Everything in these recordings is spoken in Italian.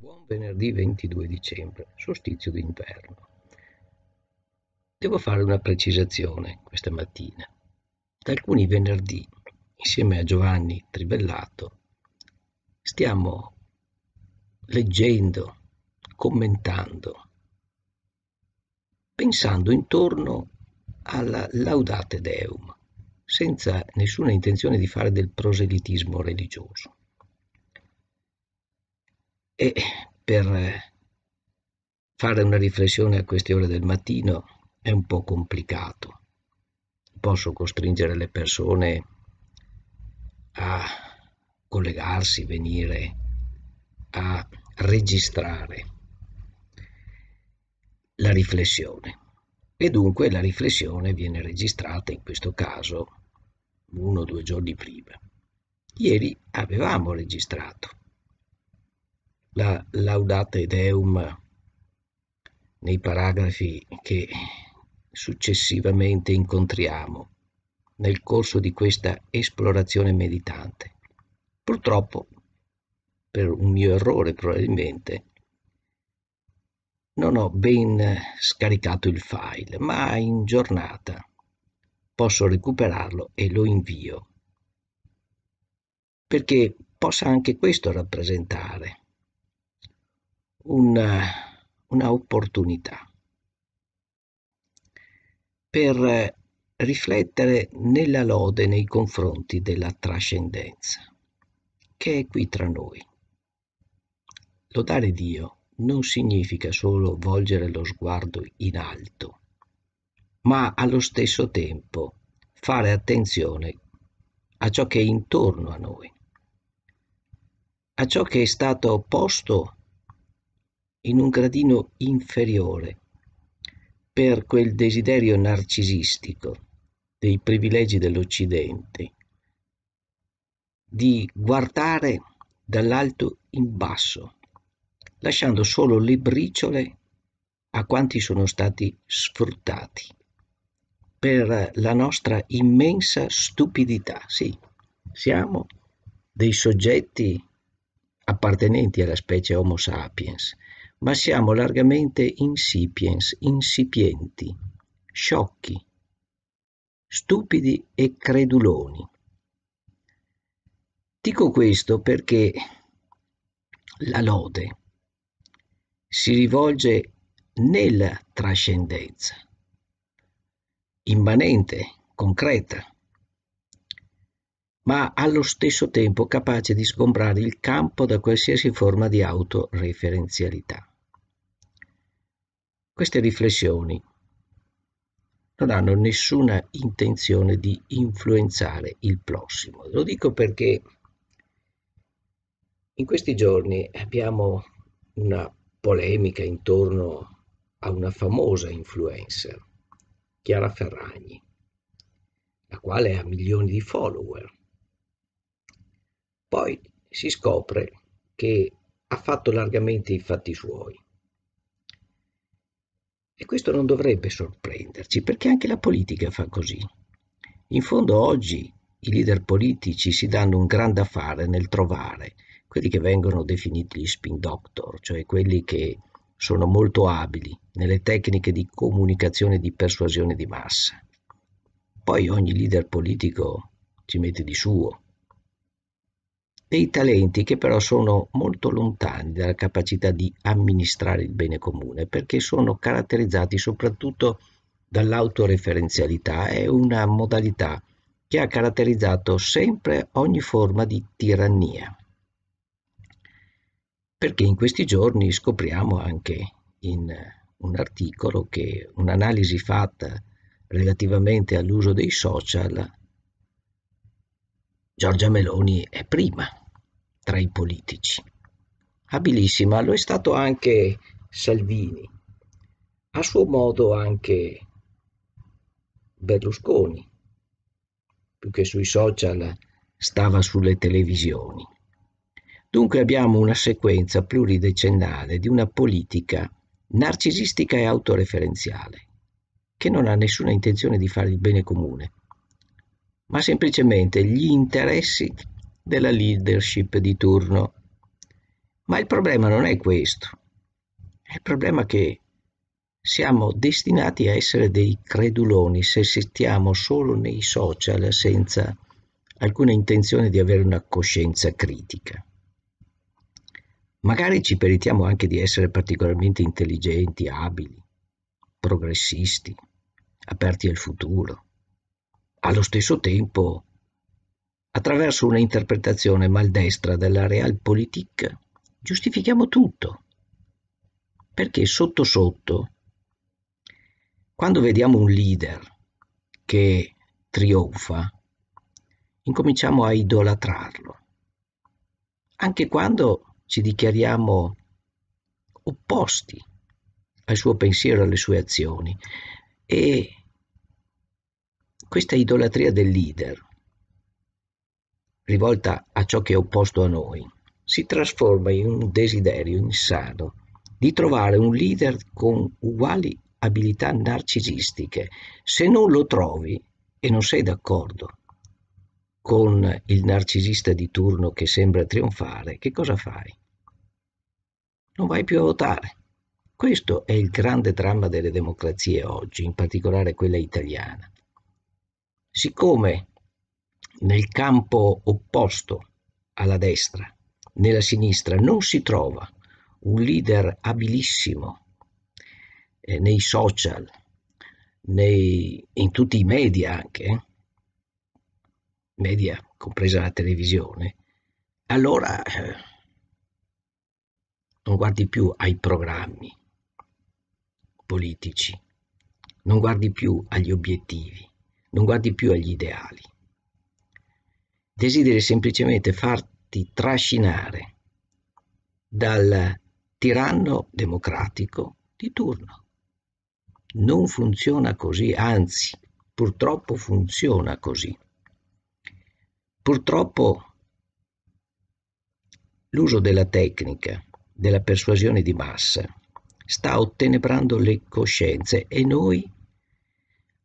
Buon venerdì 22 dicembre, solstizio d'inverno. Devo fare una precisazione questa mattina. Da alcuni venerdì, insieme a Giovanni Tribellato, stiamo leggendo, commentando, pensando intorno alla Laudate Deum, senza nessuna intenzione di fare del proselitismo religioso. E per eh, fare una riflessione a queste ore del mattino è un po' complicato. Posso costringere le persone a collegarsi, venire, a registrare la riflessione. E dunque la riflessione viene registrata in questo caso uno o due giorni prima. Ieri avevamo registrato la Laudate Deum nei paragrafi che successivamente incontriamo nel corso di questa esplorazione meditante. Purtroppo, per un mio errore probabilmente, non ho ben scaricato il file, ma in giornata posso recuperarlo e lo invio, perché possa anche questo rappresentare una, una opportunità per riflettere nella lode nei confronti della trascendenza che è qui tra noi. Lodare Dio non significa solo volgere lo sguardo in alto, ma allo stesso tempo fare attenzione a ciò che è intorno a noi, a ciò che è stato posto in un gradino inferiore per quel desiderio narcisistico dei privilegi dell'Occidente di guardare dall'alto in basso, lasciando solo le briciole a quanti sono stati sfruttati per la nostra immensa stupidità. Sì, siamo dei soggetti appartenenti alla specie Homo sapiens ma siamo largamente "incipiens", "insipienti", "sciocchi", "stupidi" e "creduloni". Dico questo perché la lode si rivolge nella trascendenza, immanente, concreta, ma allo stesso tempo capace di sgombrare il campo da qualsiasi forma di autoreferenzialità. Queste riflessioni non hanno nessuna intenzione di influenzare il prossimo. Lo dico perché in questi giorni abbiamo una polemica intorno a una famosa influencer, Chiara Ferragni, la quale ha milioni di follower. Poi si scopre che ha fatto largamente i fatti suoi e questo non dovrebbe sorprenderci, perché anche la politica fa così. In fondo oggi i leader politici si danno un gran da fare nel trovare quelli che vengono definiti gli spin doctor, cioè quelli che sono molto abili nelle tecniche di comunicazione e di persuasione di massa. Poi ogni leader politico ci mette di suo, dei talenti che però sono molto lontani dalla capacità di amministrare il bene comune perché sono caratterizzati soprattutto dall'autoreferenzialità, è una modalità che ha caratterizzato sempre ogni forma di tirannia. Perché in questi giorni scopriamo anche in un articolo che un'analisi fatta relativamente all'uso dei social Giorgia Meloni è prima tra i politici. Abilissima lo è stato anche Salvini, a suo modo anche Berlusconi, più che sui social stava sulle televisioni. Dunque abbiamo una sequenza pluridecennale di una politica narcisistica e autoreferenziale, che non ha nessuna intenzione di fare il bene comune, ma semplicemente gli interessi della leadership di turno. Ma il problema non è questo. Il problema è che siamo destinati a essere dei creduloni se sentiamo solo nei social senza alcuna intenzione di avere una coscienza critica. Magari ci peritiamo anche di essere particolarmente intelligenti, abili, progressisti, aperti al futuro. Allo stesso tempo Attraverso una interpretazione maldestra della Realpolitik giustifichiamo tutto. Perché sotto sotto, quando vediamo un leader che trionfa, incominciamo a idolatrarlo. Anche quando ci dichiariamo opposti al suo pensiero, alle sue azioni. E questa idolatria del leader rivolta a ciò che è opposto a noi, si trasforma in un desiderio insano di trovare un leader con uguali abilità narcisistiche. Se non lo trovi e non sei d'accordo con il narcisista di turno che sembra trionfare, che cosa fai? Non vai più a votare. Questo è il grande dramma delle democrazie oggi, in particolare quella italiana. Siccome nel campo opposto alla destra, nella sinistra, non si trova un leader abilissimo eh, nei social, nei, in tutti i media anche, eh, media compresa la televisione, allora eh, non guardi più ai programmi politici, non guardi più agli obiettivi, non guardi più agli ideali desideri semplicemente farti trascinare dal tiranno democratico di turno. Non funziona così, anzi, purtroppo funziona così. Purtroppo l'uso della tecnica, della persuasione di massa, sta ottenebrando le coscienze e noi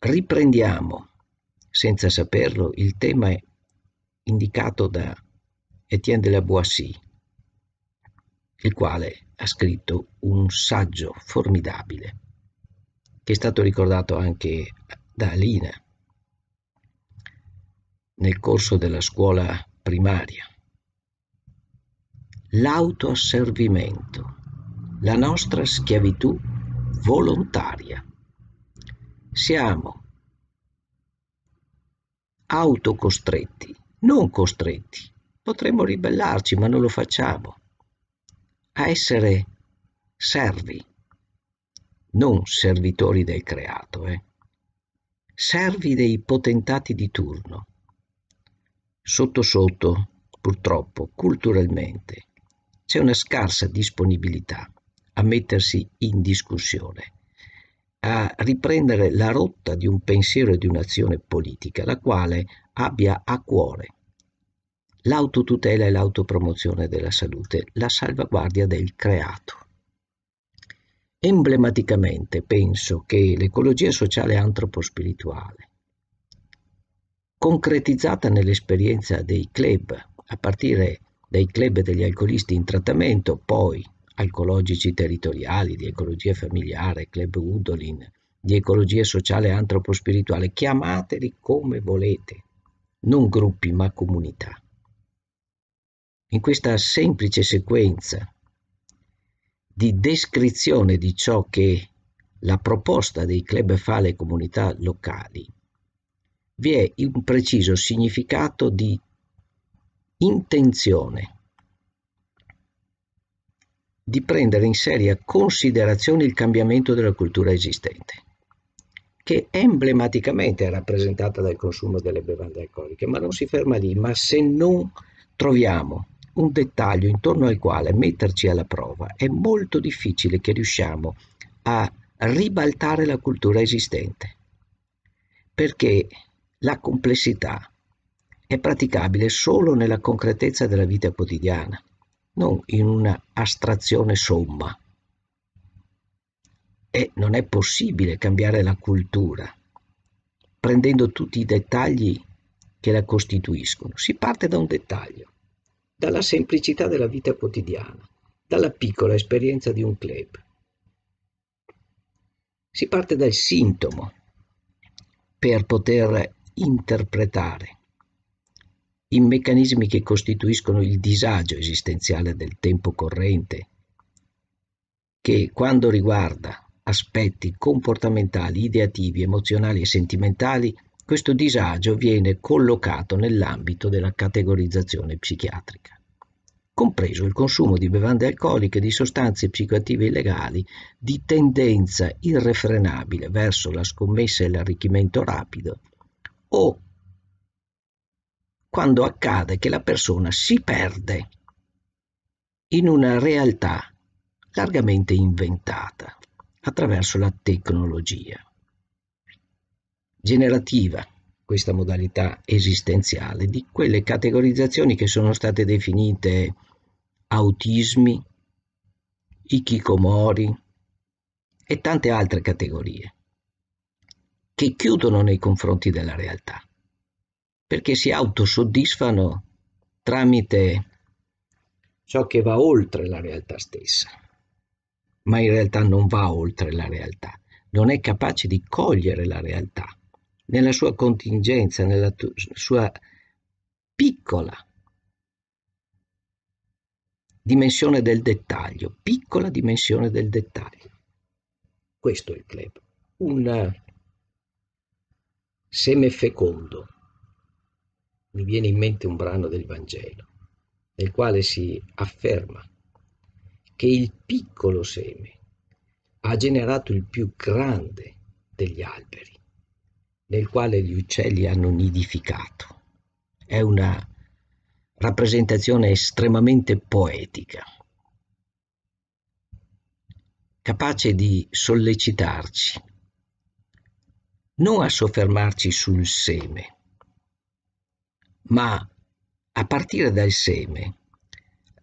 riprendiamo, senza saperlo, il tema indicato da Étienne de la Boissy, il quale ha scritto un saggio formidabile, che è stato ricordato anche da Alina nel corso della scuola primaria. L'autoasservimento, la nostra schiavitù volontaria. Siamo autocostretti non costretti. Potremmo ribellarci, ma non lo facciamo. A essere servi, non servitori del creato, eh? servi dei potentati di turno. Sotto sotto, purtroppo, culturalmente, c'è una scarsa disponibilità a mettersi in discussione, a riprendere la rotta di un pensiero e di un'azione politica, la quale abbia a cuore l'autotutela e l'autopromozione della salute, la salvaguardia del creato. Emblematicamente penso che l'ecologia sociale antropospirituale, concretizzata nell'esperienza dei club, a partire dai club degli alcolisti in trattamento, poi alcologici territoriali, di ecologia familiare, club Udolin, di ecologia sociale antropospirituale, chiamateli come volete, non gruppi ma comunità in questa semplice sequenza di descrizione di ciò che la proposta dei club fa alle comunità locali, vi è un preciso significato di intenzione di prendere in seria considerazione il cambiamento della cultura esistente, che emblematicamente è rappresentata dal consumo delle bevande alcoliche, ma non si ferma lì, ma se non troviamo un dettaglio intorno al quale metterci alla prova è molto difficile che riusciamo a ribaltare la cultura esistente, perché la complessità è praticabile solo nella concretezza della vita quotidiana, non in una astrazione somma. E non è possibile cambiare la cultura prendendo tutti i dettagli che la costituiscono. Si parte da un dettaglio dalla semplicità della vita quotidiana, dalla piccola esperienza di un club. Si parte dal sintomo per poter interpretare i meccanismi che costituiscono il disagio esistenziale del tempo corrente, che quando riguarda aspetti comportamentali, ideativi, emozionali e sentimentali questo disagio viene collocato nell'ambito della categorizzazione psichiatrica, compreso il consumo di bevande alcoliche e di sostanze psicoattive illegali di tendenza irrefrenabile verso la scommessa e l'arricchimento rapido o quando accade che la persona si perde in una realtà largamente inventata attraverso la tecnologia generativa, questa modalità esistenziale, di quelle categorizzazioni che sono state definite autismi, ikikomori e tante altre categorie, che chiudono nei confronti della realtà, perché si autosoddisfano tramite ciò che va oltre la realtà stessa, ma in realtà non va oltre la realtà, non è capace di cogliere la realtà nella sua contingenza, nella sua piccola dimensione del dettaglio, piccola dimensione del dettaglio. Questo è il club, un seme fecondo. Mi viene in mente un brano del Vangelo, nel quale si afferma che il piccolo seme ha generato il più grande degli alberi nel quale gli uccelli hanno nidificato. È una rappresentazione estremamente poetica, capace di sollecitarci, non a soffermarci sul seme, ma a partire dal seme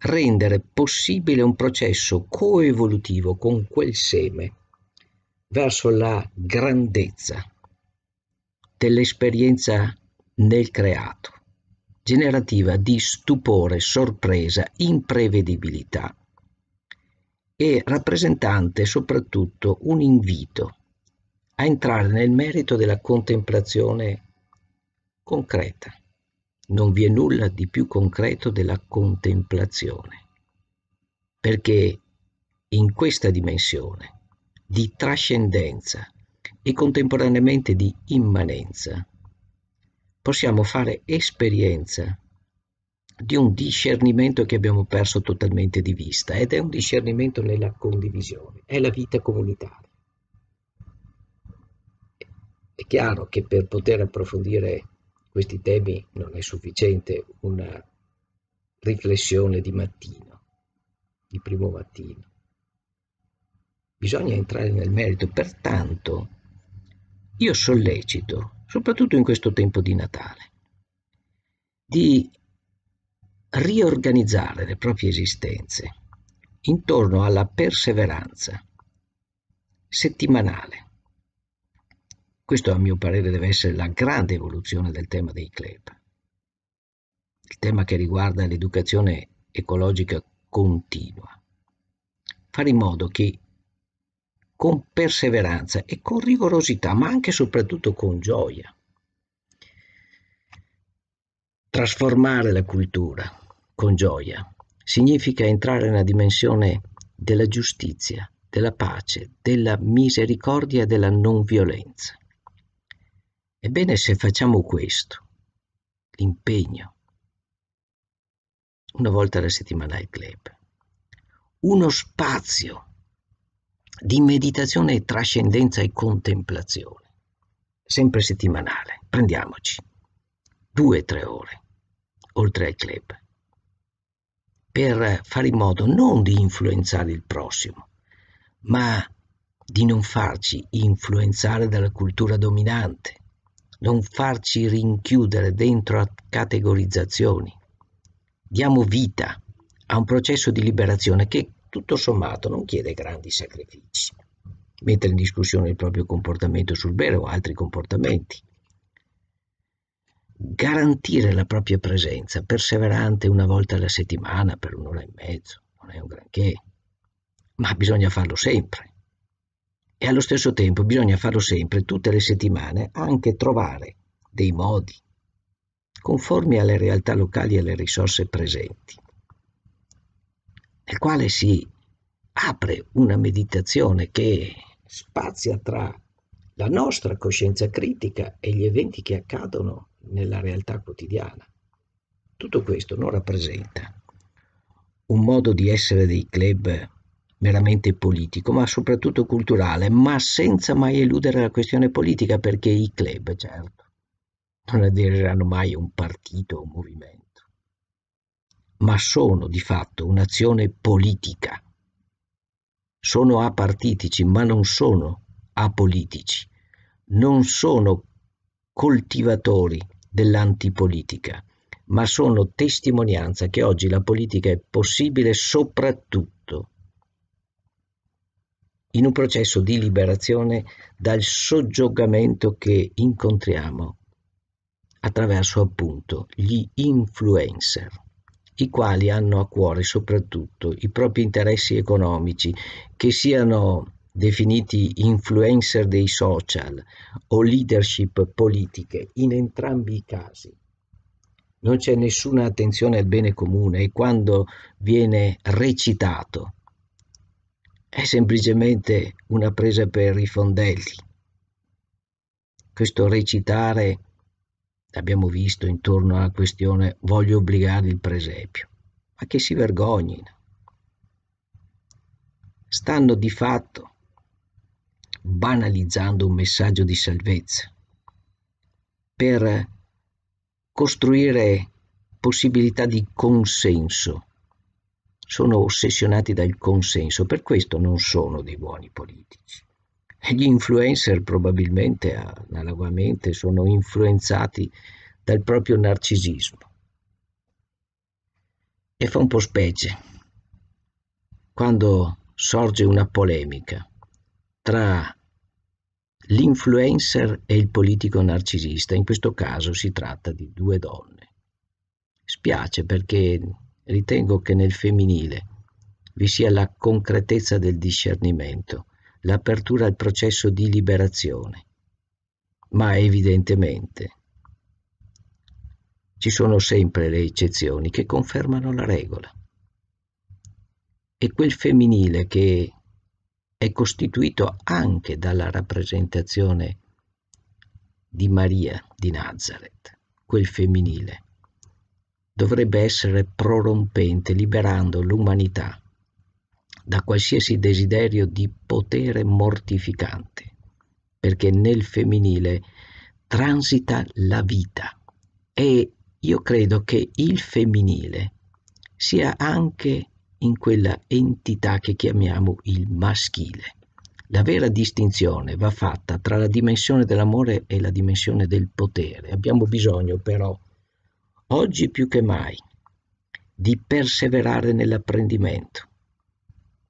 rendere possibile un processo coevolutivo con quel seme verso la grandezza dell'esperienza nel creato, generativa di stupore, sorpresa, imprevedibilità e rappresentante soprattutto un invito a entrare nel merito della contemplazione concreta. Non vi è nulla di più concreto della contemplazione, perché in questa dimensione di trascendenza e contemporaneamente di immanenza, possiamo fare esperienza di un discernimento che abbiamo perso totalmente di vista ed è un discernimento nella condivisione, è la vita comunitaria. È chiaro che per poter approfondire questi temi non è sufficiente una riflessione di mattino, di primo mattino. Bisogna entrare nel merito, pertanto io sollecito, soprattutto in questo tempo di Natale, di riorganizzare le proprie esistenze intorno alla perseveranza settimanale. Questo a mio parere deve essere la grande evoluzione del tema dei club. Il tema che riguarda l'educazione ecologica continua. Fare in modo che con perseveranza e con rigorosità, ma anche e soprattutto con gioia. Trasformare la cultura con gioia significa entrare nella dimensione della giustizia, della pace, della misericordia della non violenza. Ebbene, se facciamo questo, l'impegno, una volta alla settimana al club, uno spazio di meditazione trascendenza e contemplazione, sempre settimanale. Prendiamoci due o tre ore, oltre al club, per fare in modo non di influenzare il prossimo, ma di non farci influenzare dalla cultura dominante, non farci rinchiudere dentro a categorizzazioni. Diamo vita a un processo di liberazione che tutto sommato non chiede grandi sacrifici. Mettere in discussione il proprio comportamento sul bene o altri comportamenti. Garantire la propria presenza perseverante una volta alla settimana per un'ora e mezzo non è un granché, ma bisogna farlo sempre. E allo stesso tempo bisogna farlo sempre, tutte le settimane, anche trovare dei modi conformi alle realtà locali e alle risorse presenti nel quale si apre una meditazione che spazia tra la nostra coscienza critica e gli eventi che accadono nella realtà quotidiana. Tutto questo non rappresenta un modo di essere dei club meramente politico, ma soprattutto culturale, ma senza mai eludere la questione politica, perché i club, certo, non aderiranno mai a un partito o un movimento ma sono di fatto un'azione politica. Sono apartitici, ma non sono apolitici. Non sono coltivatori dell'antipolitica, ma sono testimonianza che oggi la politica è possibile soprattutto in un processo di liberazione dal soggiogamento che incontriamo attraverso appunto gli influencer i quali hanno a cuore soprattutto i propri interessi economici, che siano definiti influencer dei social o leadership politiche, in entrambi i casi non c'è nessuna attenzione al bene comune e quando viene recitato è semplicemente una presa per i fondelli. Questo recitare abbiamo visto intorno alla questione voglio obbligare il presepio, ma che si vergognino. Stanno di fatto banalizzando un messaggio di salvezza per costruire possibilità di consenso. Sono ossessionati dal consenso, per questo non sono dei buoni politici. Gli influencer probabilmente analogamente sono influenzati dal proprio narcisismo. E fa un po' specie quando sorge una polemica tra l'influencer e il politico narcisista. In questo caso si tratta di due donne. Spiace perché ritengo che nel femminile vi sia la concretezza del discernimento l'apertura al processo di liberazione. Ma evidentemente ci sono sempre le eccezioni che confermano la regola. E quel femminile che è costituito anche dalla rappresentazione di Maria di Nazareth, quel femminile, dovrebbe essere prorompente, liberando l'umanità da qualsiasi desiderio di potere mortificante, perché nel femminile transita la vita e io credo che il femminile sia anche in quella entità che chiamiamo il maschile. La vera distinzione va fatta tra la dimensione dell'amore e la dimensione del potere. Abbiamo bisogno però, oggi più che mai, di perseverare nell'apprendimento,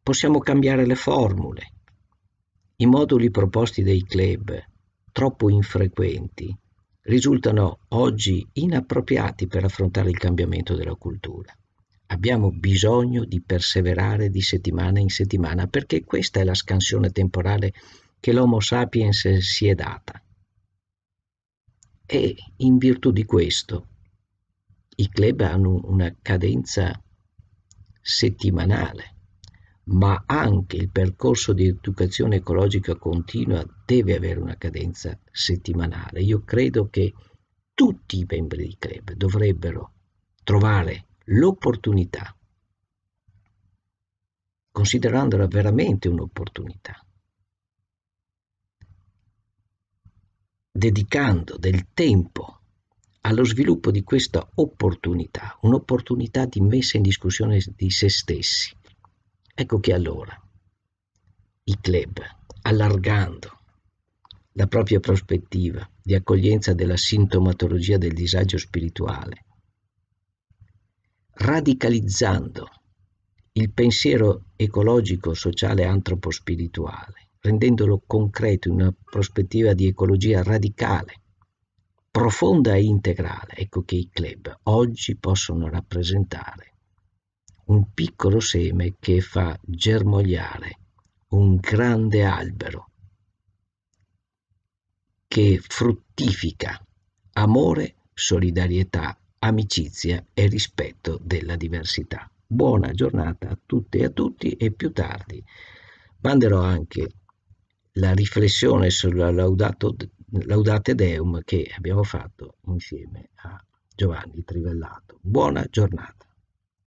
possiamo cambiare le formule. I moduli proposti dai club, troppo infrequenti, risultano oggi inappropriati per affrontare il cambiamento della cultura. Abbiamo bisogno di perseverare di settimana in settimana perché questa è la scansione temporale che l'Homo sapiens si è data. E in virtù di questo i club hanno una cadenza settimanale ma anche il percorso di educazione ecologica continua deve avere una cadenza settimanale. Io credo che tutti i membri di club dovrebbero trovare l'opportunità, considerandola veramente un'opportunità, dedicando del tempo allo sviluppo di questa opportunità, un'opportunità di messa in discussione di se stessi, Ecco che allora i club, allargando la propria prospettiva di accoglienza della sintomatologia del disagio spirituale, radicalizzando il pensiero ecologico, sociale, antropospirituale, rendendolo concreto in una prospettiva di ecologia radicale, profonda e integrale, ecco che i club oggi possono rappresentare un piccolo seme che fa germogliare un grande albero che fruttifica amore, solidarietà, amicizia e rispetto della diversità. Buona giornata a tutte e a tutti e più tardi manderò anche la riflessione sulla laudato, Laudate Deum che abbiamo fatto insieme a Giovanni Trivellato. Buona giornata.